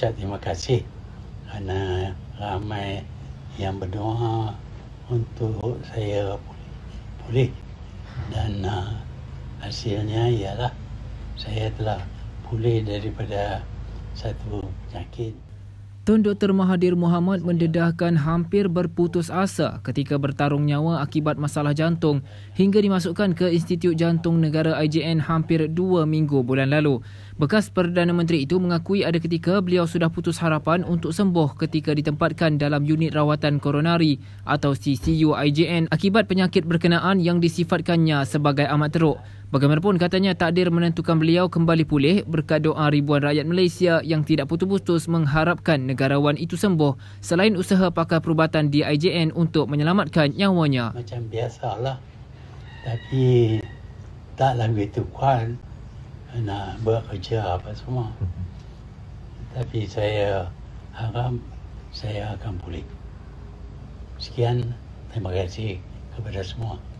ucap terima kasih kerana ramai yang berdoa untuk saya pulih, dan uh, hasilnya ialah saya telah pulih daripada satu penyakit Tun Dr. Mahathir Mohamad mendedahkan hampir berputus asa ketika bertarung nyawa akibat masalah jantung hingga dimasukkan ke Institut Jantung Negara IJN hampir dua minggu bulan lalu. Bekas Perdana Menteri itu mengakui ada ketika beliau sudah putus harapan untuk sembuh ketika ditempatkan dalam unit rawatan koronari atau CCU IJN akibat penyakit berkenaan yang disifatkannya sebagai amat teruk. Bagaimanapun katanya takdir menentukan beliau kembali pulih berkat doa ribuan rakyat Malaysia yang tidak putus-putus mengharapkan negarawan itu sembuh selain usaha pakar perubatan di IJN untuk menyelamatkan nyawanya. Macam biasalah. Tapi taklah begitu kuat nak bekerja apa semua. Tapi saya harap saya akan pulih. Sekian, terima kasih kepada semua.